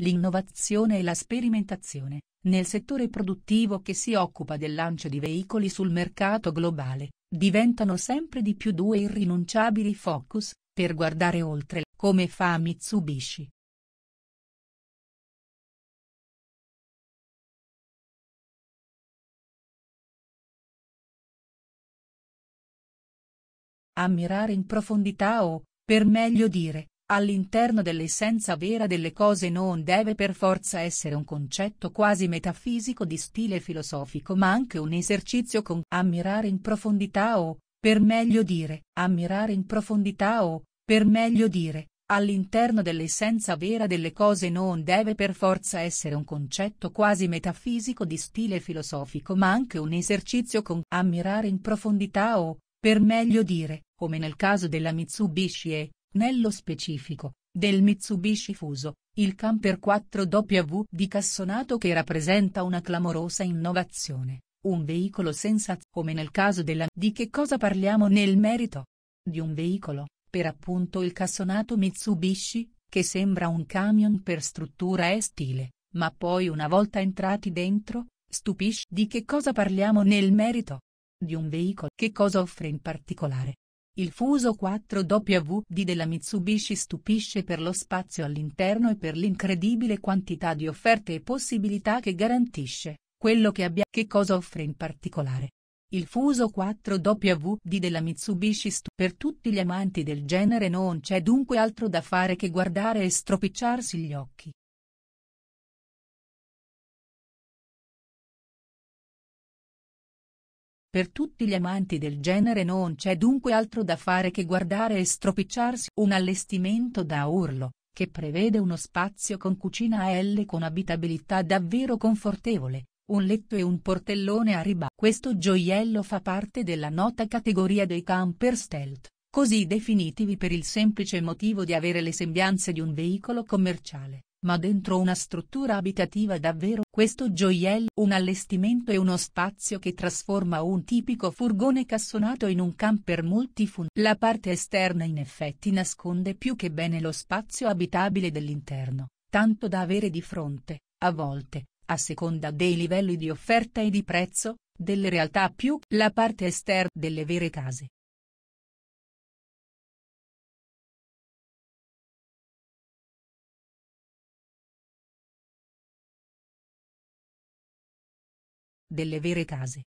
l'innovazione e la sperimentazione, nel settore produttivo che si occupa del lancio di veicoli sul mercato globale, diventano sempre di più due irrinunciabili focus, per guardare oltre come fa Mitsubishi. Ammirare in profondità o, per meglio dire, All'interno dell'essenza vera delle cose non deve per forza essere un concetto quasi metafisico di stile filosofico ma anche un esercizio con ammirare in profondità o, per meglio dire, ammirare in profondità o, per meglio dire, all'interno dell'essenza vera delle cose non deve per forza essere un concetto quasi metafisico di stile filosofico ma anche un esercizio con ammirare in profondità o, per meglio dire, come nel caso della Mitsubishi e, nello specifico, del Mitsubishi Fuso, il camper 4W di Cassonato che rappresenta una clamorosa innovazione, un veicolo senza come nel caso della Di che cosa parliamo nel merito? Di un veicolo, per appunto il Cassonato Mitsubishi, che sembra un camion per struttura e stile, ma poi una volta entrati dentro, stupisce. Di che cosa parliamo nel merito? Di un veicolo. Che cosa offre in particolare? Il Fuso 4WD della Mitsubishi stupisce per lo spazio all'interno e per l'incredibile quantità di offerte e possibilità che garantisce, quello che abbia che cosa offre in particolare. Il Fuso 4WD della Mitsubishi Stu per tutti gli amanti del genere non c'è dunque altro da fare che guardare e stropicciarsi gli occhi. Per tutti gli amanti del genere non c'è dunque altro da fare che guardare e stropicciarsi un allestimento da urlo, che prevede uno spazio con cucina a L con abitabilità davvero confortevole, un letto e un portellone a riba. Questo gioiello fa parte della nota categoria dei camper stealth, così definitivi per il semplice motivo di avere le sembianze di un veicolo commerciale ma dentro una struttura abitativa davvero questo gioiello un allestimento e uno spazio che trasforma un tipico furgone cassonato in un camper multifun. La parte esterna in effetti nasconde più che bene lo spazio abitabile dell'interno, tanto da avere di fronte, a volte, a seconda dei livelli di offerta e di prezzo, delle realtà più la parte esterna delle vere case delle vere case.